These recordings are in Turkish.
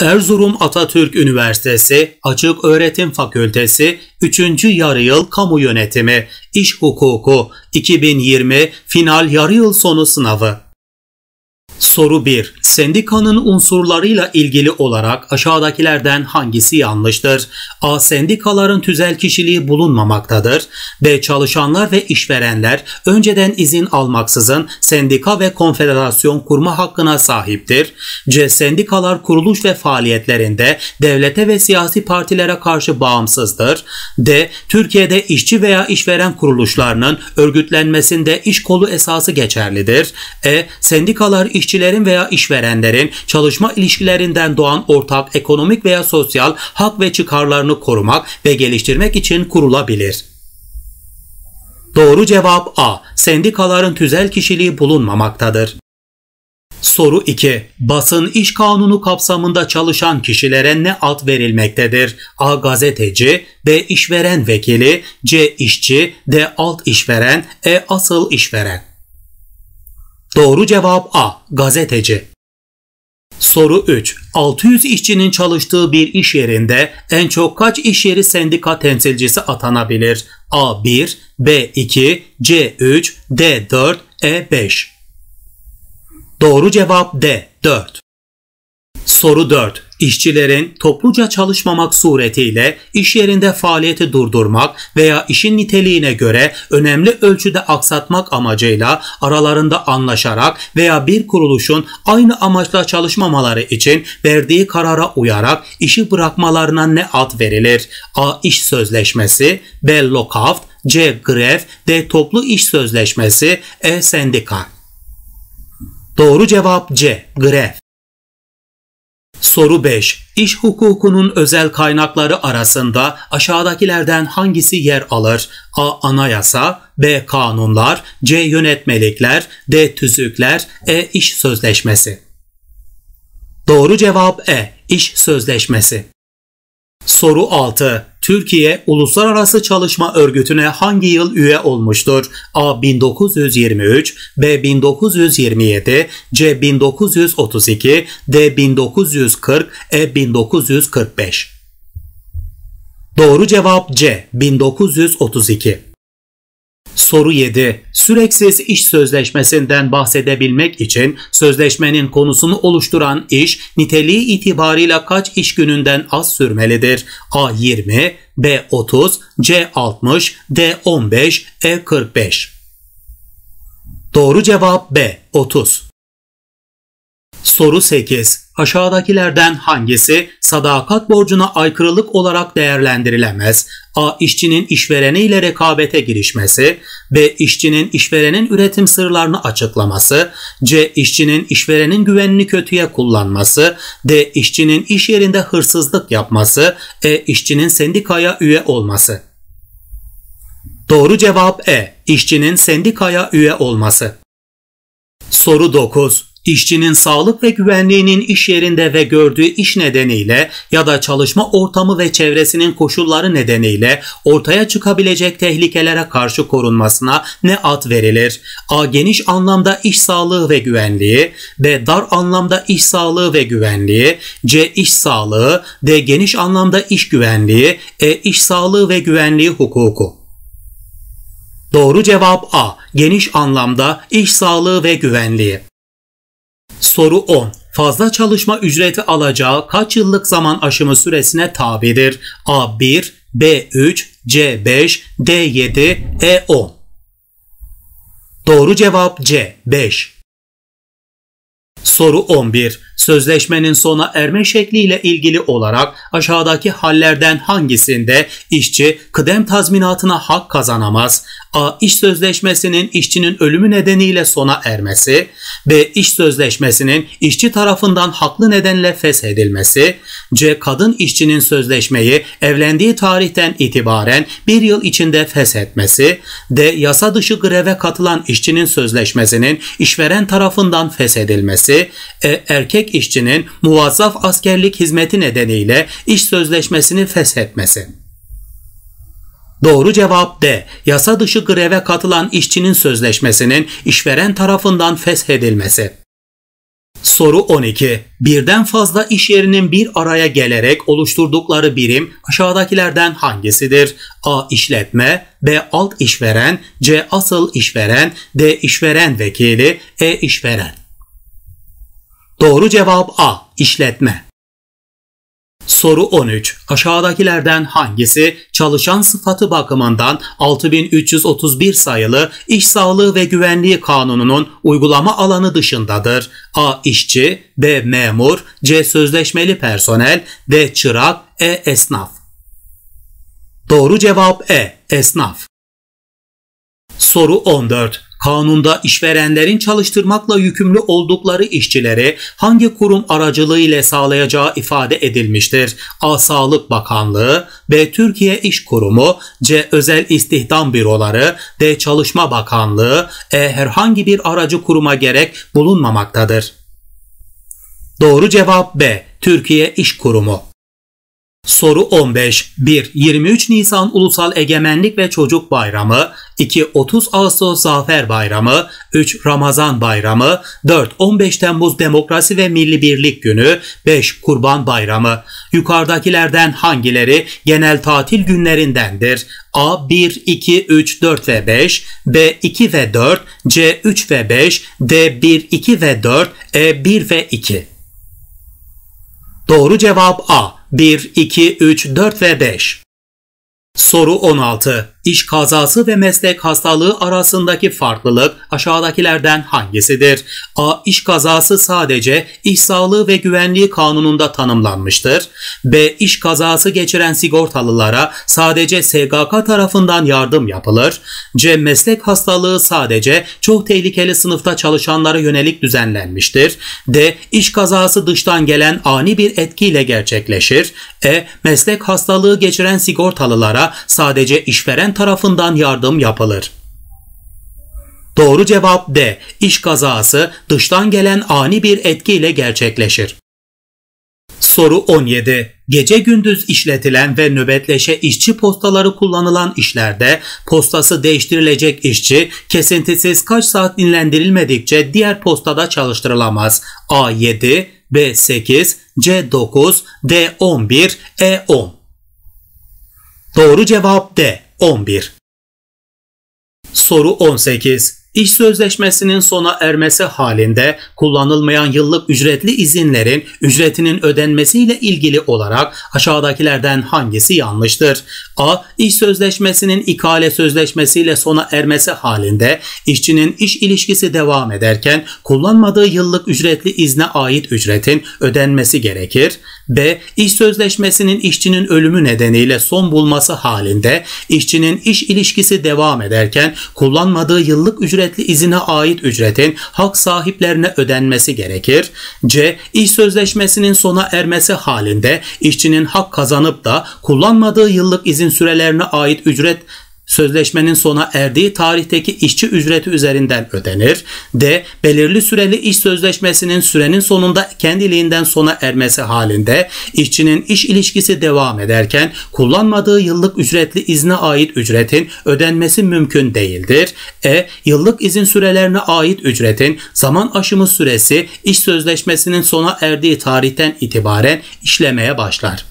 Erzurum Atatürk Üniversitesi Açık Öğretim Fakültesi 3. Yarıyıl Kamu Yönetimi İş Hukuku 2020 Final Yarıyıl Sonu Sınavı Soru 1. Sendikanın unsurlarıyla ilgili olarak aşağıdakilerden hangisi yanlıştır? A. Sendikaların tüzel kişiliği bulunmamaktadır. B. Çalışanlar ve işverenler önceden izin almaksızın sendika ve konfederasyon kurma hakkına sahiptir. C. Sendikalar kuruluş ve faaliyetlerinde devlete ve siyasi partilere karşı bağımsızdır. D. Türkiye'de işçi veya işveren kuruluşlarının örgütlenmesinde iş kolu esası geçerlidir. E. Sendikalar işçi işçilerin veya işverenlerin çalışma ilişkilerinden doğan ortak ekonomik veya sosyal hak ve çıkarlarını korumak ve geliştirmek için kurulabilir. Doğru cevap A. Sendikaların tüzel kişiliği bulunmamaktadır. Soru 2. Basın iş kanunu kapsamında çalışan kişilere ne ad verilmektedir? A. Gazeteci B. işveren vekili C. işçi D. Alt işveren E. Asıl işveren Doğru cevap A. Gazeteci. Soru 3. 600 işçinin çalıştığı bir iş yerinde en çok kaç iş yeri sendika temsilcisi atanabilir? A1, B2, C3, D4, E5. Doğru cevap D4. Soru 4. İşçilerin topluca çalışmamak suretiyle iş yerinde faaliyeti durdurmak veya işin niteliğine göre önemli ölçüde aksatmak amacıyla aralarında anlaşarak veya bir kuruluşun aynı amaçla çalışmamaları için verdiği karara uyarak işi bırakmalarına ne ad verilir? A. İş sözleşmesi B. Lockout C. Grev D. Toplu iş sözleşmesi E. Sendika Doğru cevap C. Grev Soru 5. İş hukukunun özel kaynakları arasında aşağıdakilerden hangisi yer alır? A. Anayasa B. Kanunlar C. Yönetmelikler D. Tüzükler E. İş Sözleşmesi Doğru cevap E. İş Sözleşmesi Soru 6. Türkiye Uluslararası Çalışma Örgütü'ne hangi yıl üye olmuştur? A. 1923, B. 1927, C. 1932, D. 1940, E. 1945. Doğru cevap C. 1932. Soru 7. Süreksiz iş sözleşmesinden bahsedebilmek için sözleşmenin konusunu oluşturan iş niteliği itibariyle kaç iş gününden az sürmelidir? A 20, B 30, C 60, D 15, E 45. Doğru cevap B 30. Soru 8. Aşağıdakilerden hangisi sadakat borcuna aykırılık olarak değerlendirilemez? A. İşçinin işvereni ile rekabete girişmesi. B. İşçinin işverenin üretim sırlarını açıklaması. C. İşçinin işverenin güvenini kötüye kullanması. D. İşçinin iş yerinde hırsızlık yapması. E. İşçinin sendikaya üye olması. Doğru cevap E. İşçinin sendikaya üye olması. Soru 9. İşçinin sağlık ve güvenliğinin iş yerinde ve gördüğü iş nedeniyle ya da çalışma ortamı ve çevresinin koşulları nedeniyle ortaya çıkabilecek tehlikelere karşı korunmasına ne ad verilir? A. Geniş anlamda iş sağlığı ve güvenliği B. Dar anlamda iş sağlığı ve güvenliği C. İş sağlığı D. Geniş anlamda iş güvenliği E. İş sağlığı ve güvenliği hukuku Doğru cevap A. Geniş anlamda iş sağlığı ve güvenliği. Soru 10. Fazla çalışma ücreti alacağı kaç yıllık zaman aşımı süresine tabidir? A1, B3, C5, D7, E10. Doğru cevap C5. Soru 11. Sözleşmenin sona erme şekliyle ilgili olarak aşağıdaki hallerden hangisinde işçi kıdem tazminatına hak kazanamaz? A. İş sözleşmesinin işçinin ölümü nedeniyle sona ermesi. B. İş sözleşmesinin işçi tarafından haklı nedenle feshedilmesi. C. Kadın işçinin sözleşmeyi evlendiği tarihten itibaren bir yıl içinde feshetmesi. D. Yasa dışı greve katılan işçinin sözleşmesinin işveren tarafından feshedilmesi. E erkek işçinin muvazzaf askerlik hizmeti nedeniyle iş sözleşmesini feshetmesi. Doğru cevap D. Yasa dışı greve katılan işçinin sözleşmesinin işveren tarafından feshedilmesi. Soru 12. Birden fazla iş yerinin bir araya gelerek oluşturdukları birim aşağıdakilerden hangisidir? A. işletme, B. Alt işveren, C. Asıl işveren, D. işveren vekili, E. işveren. Doğru cevap A. İşletme. Soru 13. Aşağıdakilerden hangisi çalışan sıfatı bakımından 6331 sayılı İş Sağlığı ve Güvenliği Kanunu'nun uygulama alanı dışındadır? A. İşçi, B. Memur, C. Sözleşmeli personel, D. Çırak, E. Esnaf. Doğru cevap E. Esnaf. Soru 14. Kanunda işverenlerin çalıştırmakla yükümlü oldukları işçilere hangi kurum aracılığı ile sağlayacağı ifade edilmiştir. A. Sağlık Bakanlığı, B. Türkiye İş Kurumu, C. Özel İstihdam Büroları, D. Çalışma Bakanlığı, E. Herhangi bir aracı kuruma gerek bulunmamaktadır. Doğru cevap B. Türkiye İş Kurumu. Soru 15. 1. 23 Nisan Ulusal Egemenlik ve Çocuk Bayramı 2. 30 Ağustos Zafer Bayramı 3. Ramazan Bayramı 4. 15 Temmuz Demokrasi ve Milli Birlik Günü 5. Kurban Bayramı Yukarıdakilerden hangileri genel tatil günlerindendir? A 1, 2, 3, 4 ve 5, B 2 ve 4, C 3 ve 5, D 1, 2 ve 4, E 1 ve 2. Doğru cevap A. 1, 2, 3, 4 ve 5. Soru 16. İş kazası ve meslek hastalığı arasındaki farklılık aşağıdakilerden hangisidir? A. İş kazası sadece iş sağlığı ve güvenliği kanununda tanımlanmıştır. B. İş kazası geçiren sigortalılara sadece SGK tarafından yardım yapılır. C. Meslek hastalığı sadece çok tehlikeli sınıfta çalışanlara yönelik düzenlenmiştir. D. İş kazası dıştan gelen ani bir etkiyle gerçekleşir. E. Meslek hastalığı geçiren sigortalılara sadece işveren devletmen tarafından yardım yapılır. Doğru cevap D. İş kazası dıştan gelen ani bir etkiyle gerçekleşir. Soru 17. Gece gündüz işletilen ve nöbetleşe işçi postaları kullanılan işlerde postası değiştirilecek işçi kesintisiz kaç saat dinlendirilmedikçe diğer postada çalıştırılamaz. A7, B8, C9, D11, E10. Doğru cevap D. 11 Soru 18 İş sözleşmesinin sona ermesi halinde kullanılmayan yıllık ücretli izinlerin ücretinin ödenmesiyle ilgili olarak aşağıdakilerden hangisi yanlıştır? A. İş sözleşmesinin ikale sözleşmesiyle sona ermesi halinde işçinin iş ilişkisi devam ederken kullanmadığı yıllık ücretli izne ait ücretin ödenmesi gerekir. B. İş sözleşmesinin işçinin ölümü nedeniyle son bulması halinde işçinin iş ilişkisi devam ederken kullanmadığı yıllık ücretli izine ait ücretin hak sahiplerine ödenmesi gerekir. C. İş sözleşmesinin sona ermesi halinde işçinin hak kazanıp da kullanmadığı yıllık izin sürelerine ait ücret sözleşmenin sona erdiği tarihteki işçi ücreti üzerinden ödenir. D. Belirli süreli iş sözleşmesinin sürenin sonunda kendiliğinden sona ermesi halinde işçinin iş ilişkisi devam ederken kullanmadığı yıllık ücretli izne ait ücretin ödenmesi mümkün değildir. E. Yıllık izin sürelerine ait ücretin zaman aşımı süresi iş sözleşmesinin sona erdiği tarihten itibaren işlemeye başlar.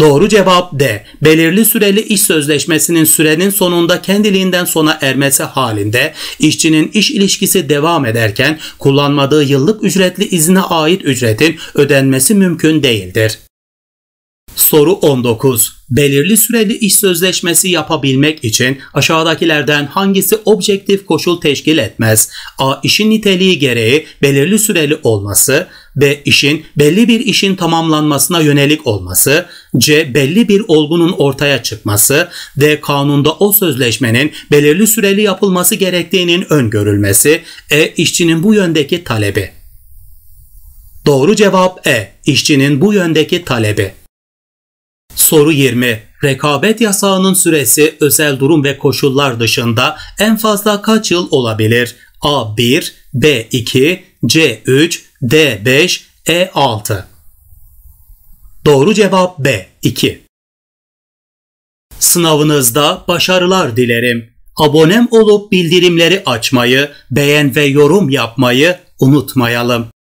Doğru cevap D. Belirli süreli iş sözleşmesinin sürenin sonunda kendiliğinden sona ermesi halinde işçinin iş ilişkisi devam ederken kullanmadığı yıllık ücretli izne ait ücretin ödenmesi mümkün değildir. Soru 19. Belirli süreli iş sözleşmesi yapabilmek için aşağıdakilerden hangisi objektif koşul teşkil etmez? A. İşin niteliği gereği belirli süreli olması, B. işin belli bir işin tamamlanmasına yönelik olması. C. Belli bir olgunun ortaya çıkması. D. Kanunda o sözleşmenin belirli süreli yapılması gerektiğinin öngörülmesi. E. işçinin bu yöndeki talebi. Doğru cevap E. İşçinin bu yöndeki talebi. Soru 20. Rekabet yasağının süresi özel durum ve koşullar dışında en fazla kaç yıl olabilir? A1, B2, C3, D5, E6. Doğru cevap B. 2. Sınavınızda başarılar dilerim. Abonem olup bildirimleri açmayı, beğen ve yorum yapmayı unutmayalım.